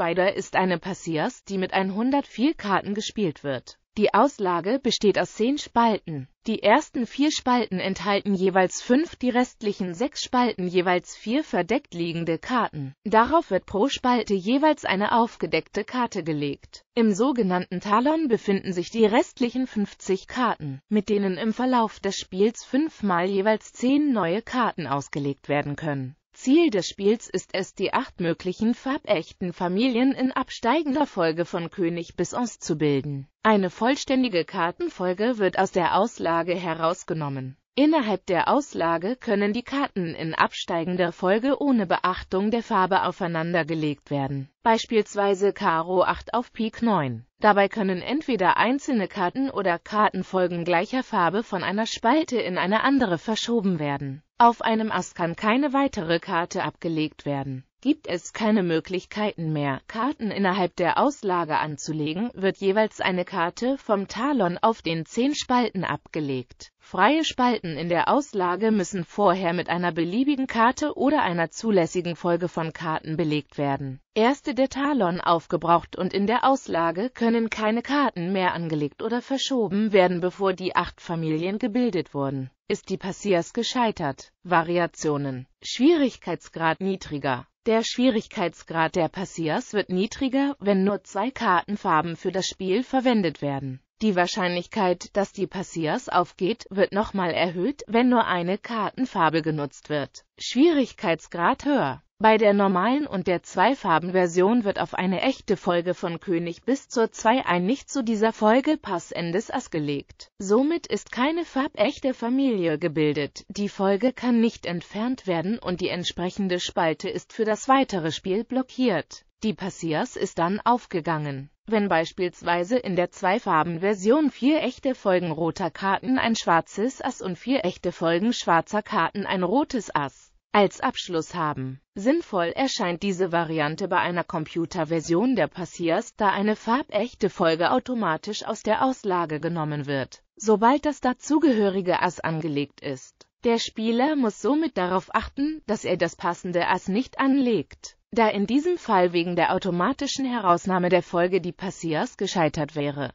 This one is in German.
Spider ist eine Passiers, die mit 104 Karten gespielt wird. Die Auslage besteht aus 10 Spalten. Die ersten 4 Spalten enthalten jeweils 5, die restlichen 6 Spalten jeweils 4 verdeckt liegende Karten. Darauf wird pro Spalte jeweils eine aufgedeckte Karte gelegt. Im sogenannten Talon befinden sich die restlichen 50 Karten, mit denen im Verlauf des Spiels 5 mal jeweils 10 neue Karten ausgelegt werden können. Ziel des Spiels ist es, die acht möglichen farbechten Familien in absteigender Folge von König bis Ons zu bilden. Eine vollständige Kartenfolge wird aus der Auslage herausgenommen. Innerhalb der Auslage können die Karten in absteigender Folge ohne Beachtung der Farbe aufeinandergelegt werden, beispielsweise Karo 8 auf Pik 9. Dabei können entweder einzelne Karten oder Kartenfolgen gleicher Farbe von einer Spalte in eine andere verschoben werden. Auf einem Ass kann keine weitere Karte abgelegt werden gibt es keine Möglichkeiten mehr, Karten innerhalb der Auslage anzulegen, wird jeweils eine Karte vom Talon auf den zehn Spalten abgelegt. Freie Spalten in der Auslage müssen vorher mit einer beliebigen Karte oder einer zulässigen Folge von Karten belegt werden. Erste der Talon aufgebraucht und in der Auslage können keine Karten mehr angelegt oder verschoben werden, bevor die acht Familien gebildet wurden. Ist die Passiers gescheitert? Variationen Schwierigkeitsgrad niedriger der Schwierigkeitsgrad der Passiers wird niedriger, wenn nur zwei Kartenfarben für das Spiel verwendet werden. Die Wahrscheinlichkeit, dass die Passiers aufgeht, wird nochmal erhöht, wenn nur eine Kartenfarbe genutzt wird. Schwierigkeitsgrad höher bei der normalen und der Zweifarbenversion wird auf eine echte Folge von König bis zur 2 ein nicht zu dieser Folge passendes Ass gelegt. Somit ist keine farbechte Familie gebildet, die Folge kann nicht entfernt werden und die entsprechende Spalte ist für das weitere Spiel blockiert. Die Passias ist dann aufgegangen. Wenn beispielsweise in der Zweifarbenversion vier echte Folgen roter Karten ein schwarzes Ass und vier echte Folgen schwarzer Karten ein rotes Ass als Abschluss haben. Sinnvoll erscheint diese Variante bei einer Computerversion der Passiers, da eine farbechte Folge automatisch aus der Auslage genommen wird, sobald das dazugehörige Ass angelegt ist. Der Spieler muss somit darauf achten, dass er das passende Ass nicht anlegt, da in diesem Fall wegen der automatischen Herausnahme der Folge die Passiers gescheitert wäre.